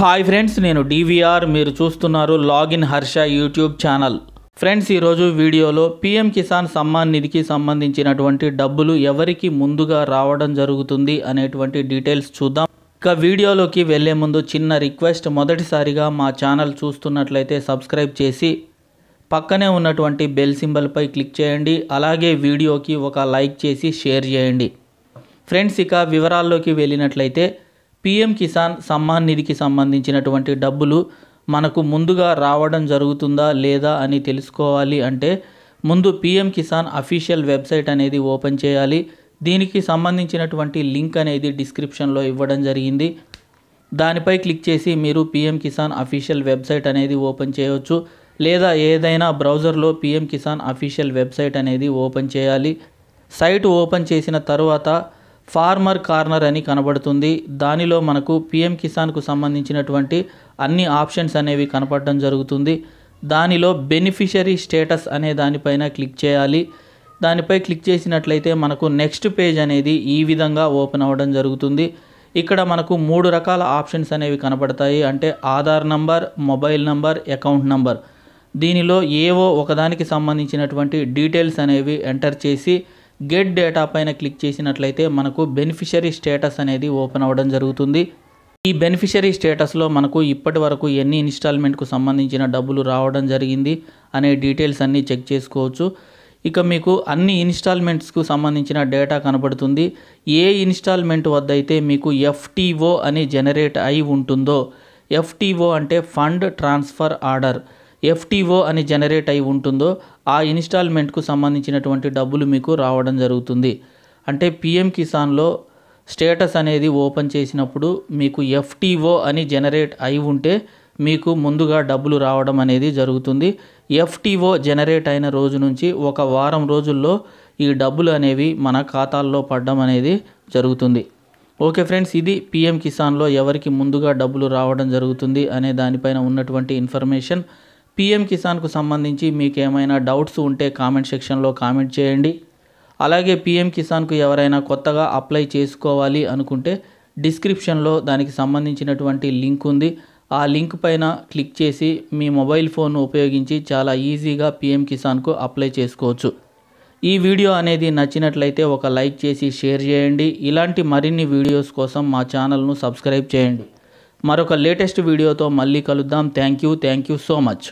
hi friends నేను DVR మీరు చూస్తున్నారు login Harsha YouTube channel friends ఈరోజు వీడియోలో పీఎం కిసాన్ సమ్మాన్ నిధికి సంబంధించినటువంటి డబ్బులు ఎవరికి ముందుగా రావడం జరుగుతుంది అనేటువంటి డీటెయిల్స్ చూద్దాం ఇక వీడియోలోకి వెళ్లే ముందు చిన్న రిక్వెస్ట్ మొదటిసారిగా మా ఛానల్ చూస్తున్నట్లయితే సబ్స్క్రైబ్ చేసి పక్కనే ఉన్నటువంటి బెల్ సింబల్పై క్లిక్ చేయండి అలాగే వీడియోకి ఒక లైక్ చేసి షేర్ చేయండి ఫ్రెండ్స్ ఇక వివరాల్లోకి వెళ్ళినట్లయితే పిఎం కిసాన్ సమ్మాన్ నిధికి సంబంధించినటువంటి డబ్బులు మనకు ముందుగా రావడం జరుగుతుందా లేదా అని తెలుసుకోవాలి అంటే ముందు పిఎం కిసాన్ అఫీషియల్ వెబ్సైట్ అనేది ఓపెన్ చేయాలి దీనికి సంబంధించినటువంటి లింక్ అనేది డిస్క్రిప్షన్లో ఇవ్వడం జరిగింది దానిపై క్లిక్ చేసి మీరు పిఎం కిసాన్ అఫీషియల్ వెబ్సైట్ అనేది ఓపెన్ చేయవచ్చు లేదా ఏదైనా బ్రౌజర్లో పిఎం కిసాన్ అఫీషియల్ వెబ్సైట్ అనేది ఓపెన్ చేయాలి సైట్ ఓపెన్ చేసిన తర్వాత ఫార్మర్ కార్నర్ అని కనబడుతుంది దానిలో మనకు పిఎం కిసాన్కు సంబంధించినటువంటి అన్ని ఆప్షన్స్ అనేవి కనపడడం జరుగుతుంది దానిలో బెనిఫిషరీ స్టేటస్ అనే దానిపైన క్లిక్ చేయాలి దానిపై క్లిక్ చేసినట్లయితే మనకు నెక్స్ట్ పేజ్ అనేది ఈ విధంగా ఓపెన్ అవ్వడం జరుగుతుంది ఇక్కడ మనకు మూడు రకాల ఆప్షన్స్ అనేవి కనపడతాయి అంటే Aadhaar number mobile number account number దీనిలో ఏవో ఒకదానికి సంబంధించినటువంటి డీటెయిల్స్ అనేవి ఎంటర్ చేసి గెట్ డేటా పైన క్లిక్ చేసినట్లయితే మనకు బెనిఫిషరీ స్టేటస్ అనేది ఓపెన్ అవ్వడం జరుగుతుంది ఈ బెనిఫిషరీ స్టేటస్లో మనకు ఇప్పటి వరకు ఎన్ని ఇన్స్టాల్మెంట్కు సంబంధించిన డబ్బులు రావడం జరిగింది అనే డీటెయిల్స్ అన్నీ చెక్ చేసుకోవచ్చు ఇక మీకు అన్ని ఇన్స్టాల్మెంట్స్కు సంబంధించిన డేటా కనబడుతుంది ఏ ఇన్స్టాల్మెంట్ వద్ద అయితే మీకు ఎఫ్టీఓ అని జనరేట్ అయి ఉంటుందో ఎఫ్టీఓ అంటే ఫండ్ ట్రాన్స్ఫర్ ఆర్డర్ ఎఫ్టీఓ అని జనరేట్ అయి ఉంటుందో ఆ ఇన్స్టాల్మెంట్కు సంబంధించినటువంటి డబ్బులు మీకు రావడం జరుగుతుంది అంటే పిఎం కిసాన్లో స్టేటస్ అనేది ఓపెన్ చేసినప్పుడు మీకు ఎఫ్టీఓ అని జనరేట్ అయి ఉంటే మీకు ముందుగా డబ్బులు రావడం అనేది జరుగుతుంది ఎఫ్టీఓ జనరేట్ అయిన రోజు నుంచి ఒక వారం రోజుల్లో ఈ డబ్బులు అనేవి మన ఖాతాల్లో పడడం అనేది జరుగుతుంది ఓకే ఫ్రెండ్స్ ఇది పిఎం కిసాన్లో ఎవరికి ముందుగా డబ్బులు రావడం జరుగుతుంది అనే దానిపైన ఉన్నటువంటి ఇన్ఫర్మేషన్ పిఎం కిసాన్కు సంబంధించి మీకు ఏమైనా డౌట్స్ ఉంటే కామెంట్ సెక్షన్లో కామెంట్ చేయండి అలాగే పిఎం కిసాన్కు ఎవరైనా కొత్తగా అప్లై చేసుకోవాలి అనుకుంటే డిస్క్రిప్షన్లో దానికి సంబంధించినటువంటి లింక్ ఉంది ఆ లింక్ పైన క్లిక్ చేసి మీ మొబైల్ ఫోన్ ఉపయోగించి చాలా ఈజీగా పిఎం కిసాన్కు అప్లై చేసుకోవచ్చు ఈ వీడియో అనేది నచ్చినట్లయితే ఒక లైక్ చేసి షేర్ చేయండి ఇలాంటి మరిన్ని వీడియోస్ కోసం మా ఛానల్ను సబ్స్క్రైబ్ చేయండి మరొక లేటెస్ట్ వీడియోతో మళ్ళీ కలుద్దాం thank you thank you so much